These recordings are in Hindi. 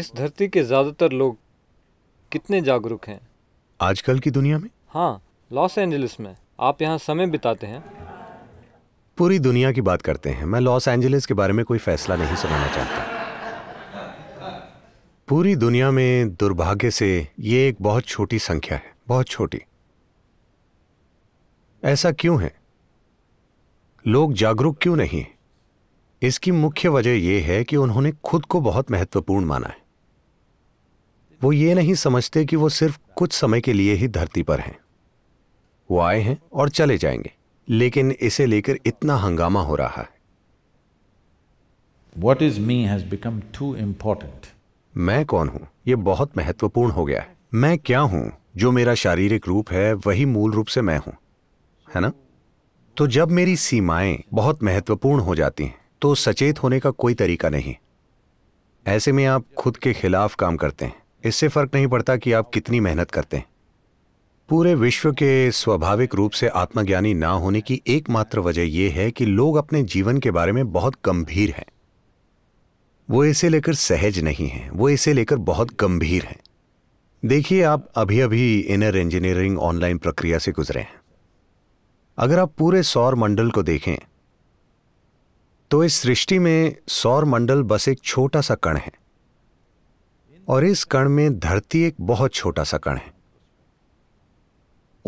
इस धरती के ज़्यादातर लोग कितने जागरूक हैं आजकल की दुनिया में हाँ लॉस एंजलिस में आप यहाँ समय बिताते हैं पूरी दुनिया की बात करते हैं मैं लॉस एंजलिस के बारे में कोई फैसला नहीं सुनाना चाहता पूरी दुनिया में दुर्भाग्य से ये एक बहुत छोटी संख्या है बहुत छोटी ऐसा क्यों है लोग जागरूक क्यों नहीं इसकी मुख्य वजह यह है कि उन्होंने खुद को बहुत महत्वपूर्ण माना है वो ये नहीं समझते कि वो सिर्फ कुछ समय के लिए ही धरती पर हैं वो आए हैं और चले जाएंगे लेकिन इसे लेकर इतना हंगामा हो रहा है what is me has become too important मैं कौन हूं यह बहुत महत्वपूर्ण हो गया है मैं क्या हूं जो मेरा शारीरिक रूप है वही मूल रूप से मैं हूं है ना तो जब मेरी सीमाएं बहुत महत्वपूर्ण हो जाती हैं तो सचेत होने का कोई तरीका नहीं ऐसे में आप खुद के खिलाफ काम करते हैं इससे फर्क नहीं पड़ता कि आप कितनी मेहनत करते हैं पूरे विश्व के स्वाभाविक रूप से आत्मज्ञानी ना होने की एकमात्र वजह यह है कि लोग अपने जीवन के बारे में बहुत गंभीर हैं वो इसे लेकर सहज नहीं हैं वो इसे लेकर बहुत गंभीर हैं देखिए आप अभी अभी इनर इंजीनियरिंग ऑनलाइन प्रक्रिया से गुजरे हैं अगर आप पूरे सौर मंडल को देखें तो इस सृष्टि में सौर मंडल बस एक छोटा सा कण है और इस कण में धरती एक बहुत छोटा सा कण है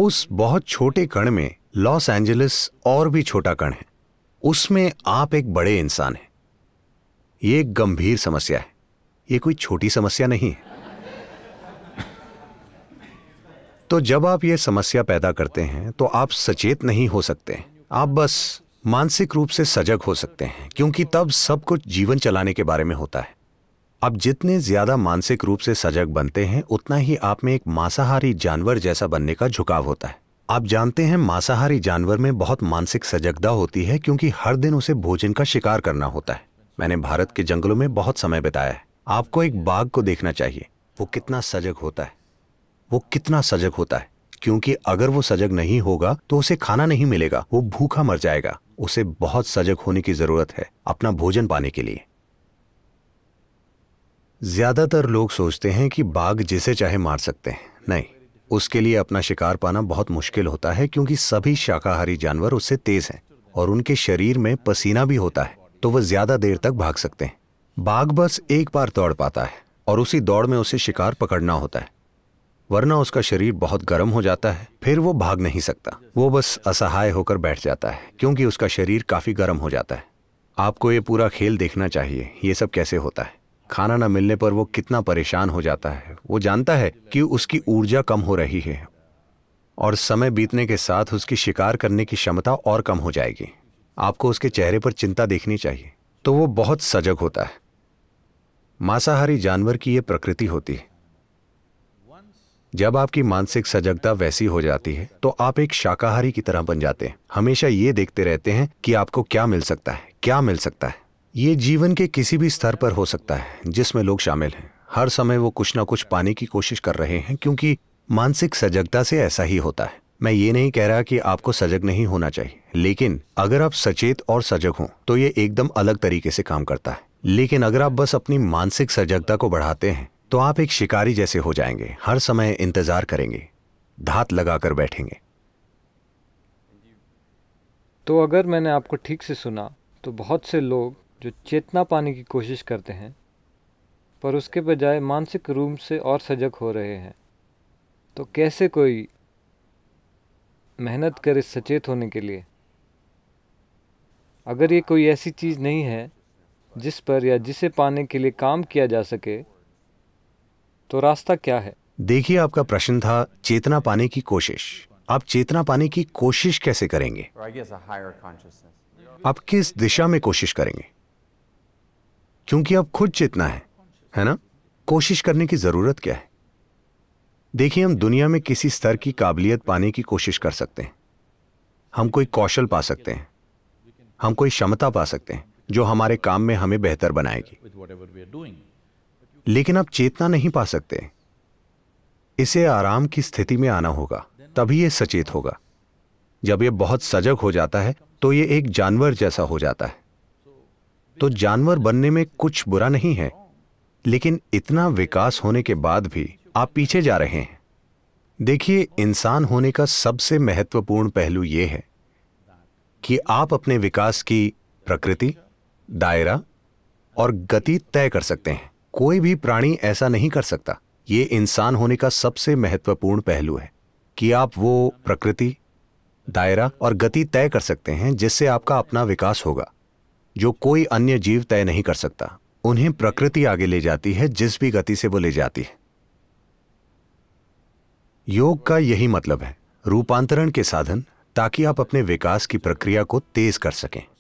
उस बहुत छोटे कण में लॉस एंजलिस और भी छोटा कण है उसमें आप एक बड़े इंसान हैं ये एक गंभीर समस्या है ये कोई छोटी समस्या नहीं है तो जब आप ये समस्या पैदा करते हैं तो आप सचेत नहीं हो सकते आप बस मानसिक रूप से सजग हो सकते हैं क्योंकि तब सब कुछ जीवन चलाने के बारे में होता है आप जितने ज्यादा मानसिक रूप से सजग बनते हैं उतना ही आप में एक मांसाहारी जानवर जैसा बनने का झुकाव होता है आप जानते हैं मांसाहारी जानवर में बहुत मानसिक सजगता होती है क्योंकि हर दिन उसे भोजन का शिकार करना होता है मैंने भारत के जंगलों में बहुत समय बिताया है आपको एक बाघ को देखना चाहिए वो कितना सजग होता है वो कितना सजग होता है क्योंकि अगर वो सजग नहीं होगा तो उसे खाना नहीं मिलेगा वो भूखा मर जाएगा उसे बहुत सजग होने की जरूरत है अपना भोजन पाने के लिए ज़्यादातर लोग सोचते हैं कि बाघ जिसे चाहे मार सकते हैं नहीं उसके लिए अपना शिकार पाना बहुत मुश्किल होता है क्योंकि सभी शाकाहारी जानवर उससे तेज हैं और उनके शरीर में पसीना भी होता है तो वह ज़्यादा देर तक भाग सकते हैं बाघ बस एक बार दौड़ पाता है और उसी दौड़ में उसे शिकार पकड़ना होता है वरना उसका शरीर बहुत गर्म हो जाता है फिर वो भाग नहीं सकता वो बस असहाय होकर बैठ जाता है क्योंकि उसका शरीर काफ़ी गर्म हो जाता है आपको ये पूरा खेल देखना चाहिए ये सब कैसे होता है खाना न मिलने पर वो कितना परेशान हो जाता है वो जानता है कि उसकी ऊर्जा कम हो रही है और समय बीतने के साथ उसकी शिकार करने की क्षमता और कम हो जाएगी आपको उसके चेहरे पर चिंता देखनी चाहिए तो वो बहुत सजग होता है मांसाहारी जानवर की यह प्रकृति होती है जब आपकी मानसिक सजगता वैसी हो जाती है तो आप एक शाकाहारी की तरह बन जाते हैं हमेशा ये देखते रहते हैं कि आपको क्या मिल सकता है क्या मिल सकता है ये जीवन के किसी भी स्तर पर हो सकता है जिसमें लोग शामिल हैं हर समय वो कुछ ना कुछ पाने की कोशिश कर रहे हैं क्योंकि मानसिक सजगता से ऐसा ही होता है मैं ये नहीं कह रहा कि आपको सजग नहीं होना चाहिए लेकिन अगर आप सचेत और सजग हों तो ये एकदम अलग तरीके से काम करता है लेकिन अगर आप बस अपनी मानसिक सजगता को बढ़ाते हैं तो आप एक शिकारी जैसे हो जाएंगे हर समय इंतजार करेंगे धात लगाकर बैठेंगे तो अगर मैंने आपको ठीक से सुना तो बहुत से लोग जो चेतना पाने की कोशिश करते हैं पर उसके बजाय मानसिक रूप से और सजग हो रहे हैं तो कैसे कोई मेहनत करे सचेत होने के लिए अगर ये कोई ऐसी चीज़ नहीं है जिस पर या जिसे पाने के लिए काम किया जा सके तो रास्ता क्या है देखिए आपका प्रश्न था चेतना पाने की कोशिश आप चेतना पाने की कोशिश कैसे करेंगे आप किस दिशा में कोशिश करेंगे क्योंकि अब खुद चेतना है है ना कोशिश करने की जरूरत क्या है देखिए हम दुनिया में किसी स्तर की काबिलियत पाने की कोशिश कर सकते हैं हम कोई कौशल पा सकते हैं हम कोई क्षमता पा सकते हैं जो हमारे काम में हमें बेहतर बनाएगी लेकिन आप चेतना नहीं पा सकते इसे आराम की स्थिति में आना होगा तभी यह सचेत होगा जब यह बहुत सजग हो जाता है तो यह एक जानवर जैसा हो जाता है तो जानवर बनने में कुछ बुरा नहीं है लेकिन इतना विकास होने के बाद भी आप पीछे जा रहे हैं देखिए इंसान होने का सबसे महत्वपूर्ण पहलू यह है कि आप अपने विकास की प्रकृति दायरा और गति तय कर सकते हैं कोई भी प्राणी ऐसा नहीं कर सकता ये इंसान होने का सबसे महत्वपूर्ण पहलू है कि आप वो प्रकृति दायरा और गति तय कर सकते हैं जिससे आपका अपना विकास होगा जो कोई अन्य जीव तय नहीं कर सकता उन्हें प्रकृति आगे ले जाती है जिस भी गति से वो ले जाती है योग का यही मतलब है रूपांतरण के साधन ताकि आप अपने विकास की प्रक्रिया को तेज कर सकें